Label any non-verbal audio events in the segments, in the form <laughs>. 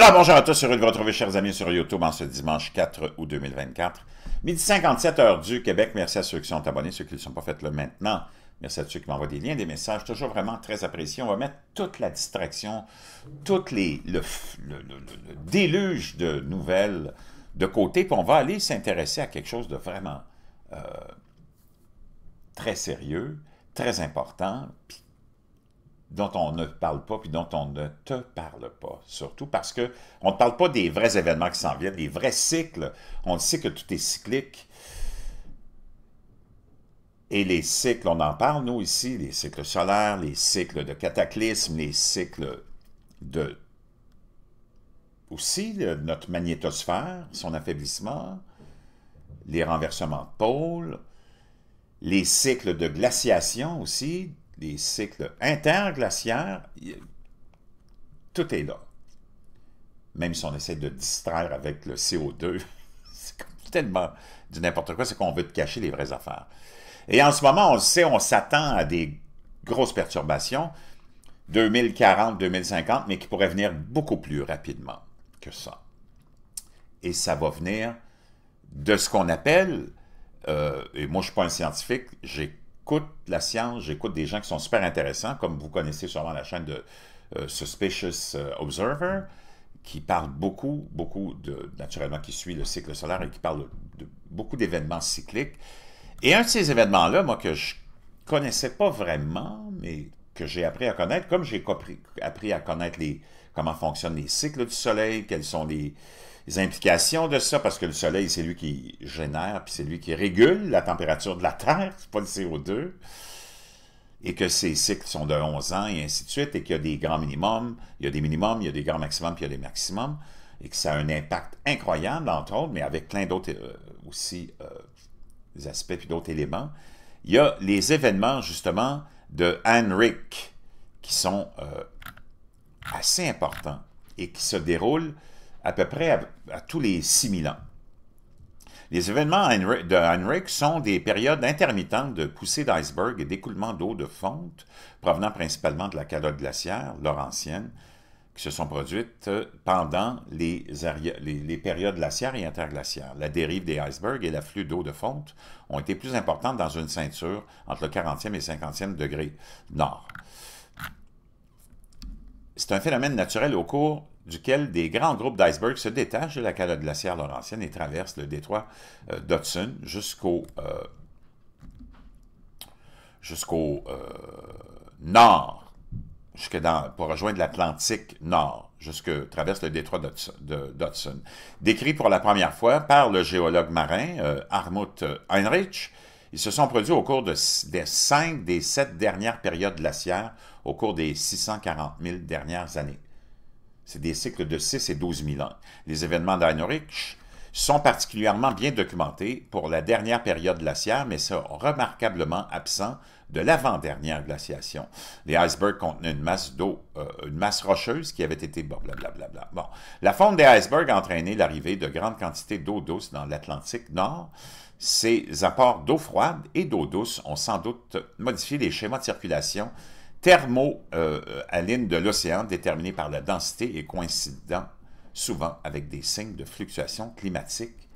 Alors bonjour à tous, heureux de vous retrouver chers amis sur YouTube en ce dimanche 4 août 2024. Midi 57 heures du Québec, merci à ceux qui sont abonnés, ceux qui ne sont pas faits le maintenant. Merci à ceux qui m'envoient des liens, des messages, toujours vraiment très apprécié, On va mettre toute la distraction, tout le, déluge de nouvelles de côté, puis on va aller s'intéresser à quelque chose de vraiment euh, très sérieux, très important, puis dont on ne parle pas, puis dont on ne te parle pas. Surtout parce que on ne parle pas des vrais événements qui s'en viennent, des vrais cycles. On sait que tout est cyclique. Et les cycles, on en parle, nous, ici, les cycles solaires, les cycles de cataclysmes, les cycles de... aussi notre magnétosphère, son affaiblissement, les renversements de pôles, les cycles de glaciation aussi, des cycles interglaciaires, tout est là. Même si on essaie de distraire avec le CO2, <laughs> c'est tellement du n'importe quoi, c'est qu'on veut te cacher les vraies affaires. Et en ce moment, on sait, on s'attend à des grosses perturbations, 2040, 2050, mais qui pourraient venir beaucoup plus rapidement que ça. Et ça va venir de ce qu'on appelle, euh, et moi je ne suis pas un scientifique, j'ai j'écoute la science, j'écoute des gens qui sont super intéressants, comme vous connaissez sûrement la chaîne de euh, Suspicious euh, Observer, qui parle beaucoup, beaucoup de, naturellement, qui suit le cycle solaire et qui parle de, beaucoup d'événements cycliques. Et un de ces événements-là, moi, que je connaissais pas vraiment, mais que j'ai appris à connaître, comme j'ai appris à connaître les, comment fonctionnent les cycles du soleil, quelles sont les, implications de ça, parce que le soleil, c'est lui qui génère, puis c'est lui qui régule la température de la Terre, c'est pas le CO2, et que ces cycles sont de 11 ans, et ainsi de suite, et qu'il y a des grands minimums, il y a des minimums, il y a des grands maximums, puis il y a des maximums, et que ça a un impact incroyable, entre autres, mais avec plein d'autres euh, aussi euh, aspects, puis d'autres éléments. Il y a les événements, justement, de Henrik, qui sont euh, assez important et qui se déroule à peu près à, tous les 6000 ans. Les événements de Heinrich sont des périodes intermittentes de poussées d'iceberg et d'écoulement d'eau de fonte provenant principalement de la calotte glaciaire laurentienne qui se sont produites euh, pendant les, les périodes glaciaires et interglaciaires. La dérive des icebergs et l'afflux d'eau de fonte ont été plus importantes dans une ceinture entre le 40e et 50e degré nord c'est un phénomène naturel au cours duquel des grands groupes d'icebergs se détachent de la calotte glaciaire laurentienne et traversent le détroit euh, d'Hudson jusqu'au euh, euh, nord, jusque dans, pour rejoindre l'Atlantique Nord, jusque traverse le détroit d'Hudson. Décrit pour la première fois par le géologue marin Armut Heinrich, ils se sont produits au cours des cinq des sept dernières périodes glaciaires au cours des 640 000 dernières années. C'est des cycles de 6 et 12 000 ans. Les événements d'Einrich sont particulièrement bien documentés pour la dernière période glaciaire, mais sont remarquablement absents de l'avant-dernière glaciation. Les icebergs contenaient une masse d'eau, euh, une masse rocheuse qui avait été blablabla. Bon, la fonte des icebergs a entraîné l'arrivée de grandes quantités d'eau douce dans l'Atlantique Nord, ces apports d'eau froide et d'eau douce ont sans doute modifié les schémas de circulation thermo euh, l'île de l'océan déterminés par la densité et coïncidant souvent avec des signes de fluctuations climatiques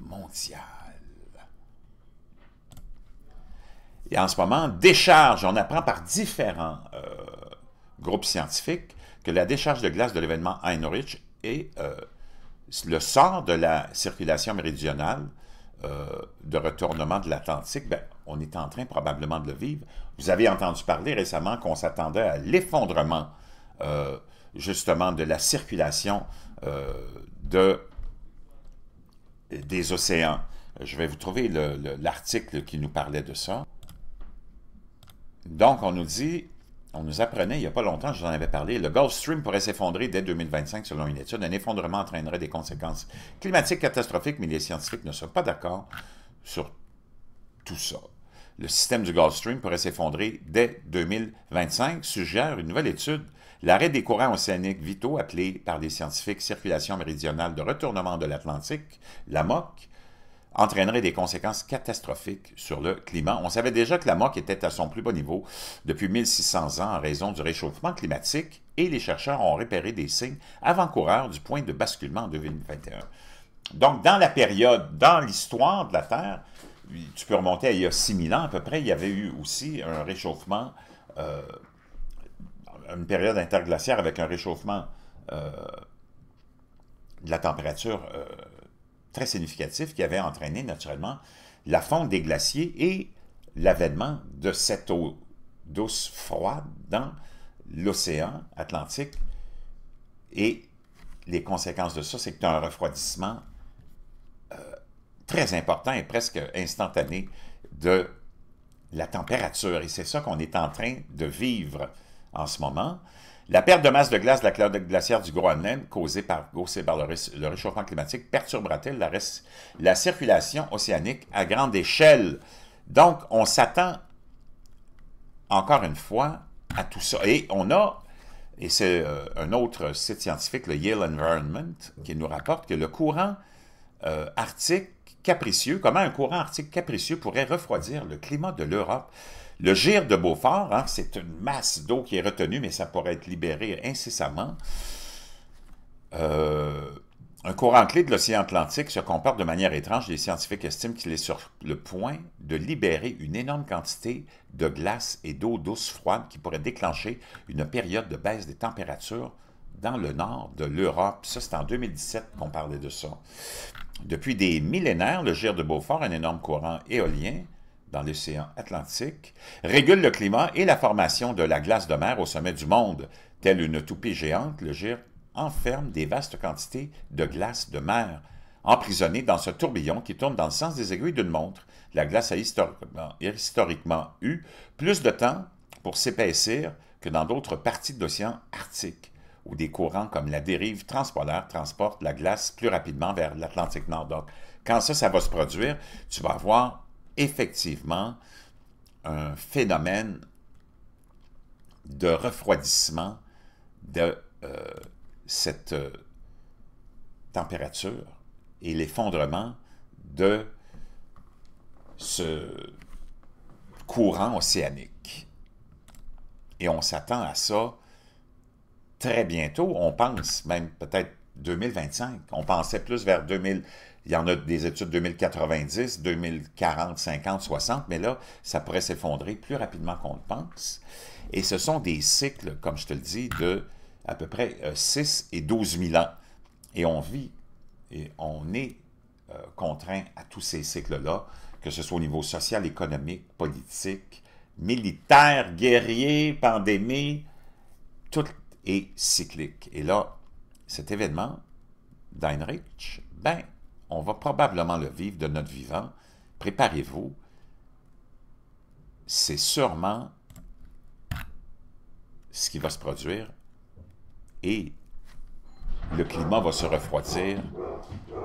mondiales. Et en ce moment, décharge, on apprend par différents euh, groupes scientifiques que la décharge de glace de l'événement Heinrich est euh, le sort de la circulation méridionale euh, de retournement de l'Atlantique, ben, on est en train probablement de le vivre. Vous avez entendu parler récemment qu'on s'attendait à l'effondrement euh, justement de la circulation euh, de, des océans. Je vais vous trouver l'article qui nous parlait de ça. Donc, on nous dit on nous apprenait il n'y a pas longtemps, je vous en avais parlé, le Gulf Stream pourrait s'effondrer dès 2025 selon une étude. Un effondrement entraînerait des conséquences climatiques catastrophiques, mais les scientifiques ne sont pas d'accord sur tout ça. Le système du Gulf Stream pourrait s'effondrer dès 2025, suggère une nouvelle étude. L'arrêt des courants océaniques vitaux, appelé par les scientifiques circulation méridionale de retournement de l'Atlantique, la MOC, entraînerait des conséquences catastrophiques sur le climat. On savait déjà que la moque était à son plus bas niveau depuis 1600 ans en raison du réchauffement climatique et les chercheurs ont repéré des signes avant-coureurs du point de basculement en 2021. Donc, dans la période, dans l'histoire de la Terre, tu peux remonter à il y a 6000 ans à peu près, il y avait eu aussi un réchauffement, euh, une période interglaciaire avec un réchauffement euh, de la température euh, significatif qui avait entraîné naturellement la fonte des glaciers et l'avènement de cette eau douce froide dans l'océan Atlantique. Et les conséquences de ça, c'est que un refroidissement euh, très important et presque instantané de la température. Et c'est ça qu'on est en train de vivre en ce moment. La perte de masse de glace de la calotte glaciaire du Groenland, causée par, le, réchauffement climatique, perturbera-t-elle la, circulation océanique à grande échelle? Donc, on s'attend, encore une fois, à tout ça. Et on a, et c'est euh, un autre site scientifique, le Yale Environment, qui nous rapporte que le courant euh, arctique capricieux, comment un courant arctique capricieux pourrait refroidir le climat de l'Europe le gire de Beaufort, hein, c'est une masse d'eau qui est retenue, mais ça pourrait être libéré incessamment. Euh, un courant clé de l'océan Atlantique se comporte de manière étrange. Les scientifiques estiment qu'il est sur le point de libérer une énorme quantité de glace et d'eau douce froide qui pourrait déclencher une période de baisse des températures dans le nord de l'Europe. Ça, c'est en 2017 qu'on parlait de ça. Depuis des millénaires, le gire de Beaufort, un énorme courant éolien, dans l'océan Atlantique, régule le climat et la formation de la glace de mer au sommet du monde. Telle une toupie géante, le gir enferme des vastes quantités de glace de mer, emprisonnée dans ce tourbillon qui tourne dans le sens des aiguilles d'une montre. La glace a historiquement, historiquement eu plus de temps pour s'épaissir que dans d'autres parties de l'océan Arctique, où des courants comme la dérive transpolaire transportent la glace plus rapidement vers l'Atlantique Nord. Donc, quand ça, ça va se produire, tu vas avoir effectivement un phénomène de refroidissement de euh, cette euh, température et l'effondrement de ce courant océanique. Et on s'attend à ça très bientôt, on pense même peut-être 2025. On pensait plus vers 2000, il y en a des études 2090, 2040, 50, 60, mais là, ça pourrait s'effondrer plus rapidement qu'on le pense. Et ce sont des cycles, comme je te le dis, de à peu près 6 euh, et 12 000 ans. Et on vit et on est euh, contraint à tous ces cycles-là, que ce soit au niveau social, économique, politique, militaire, guerrier, pandémie, tout est cyclique. Et là, cet événement d'Heinrich, ben, on va probablement le vivre de notre vivant. Préparez-vous. C'est sûrement ce qui va se produire et le climat va se refroidir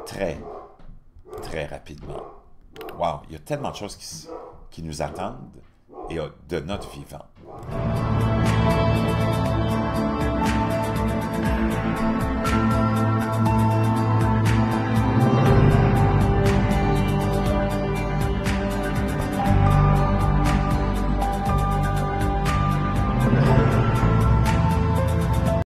très, très rapidement. Waouh, il y a tellement de choses qui, qui nous attendent et euh, de notre vivant.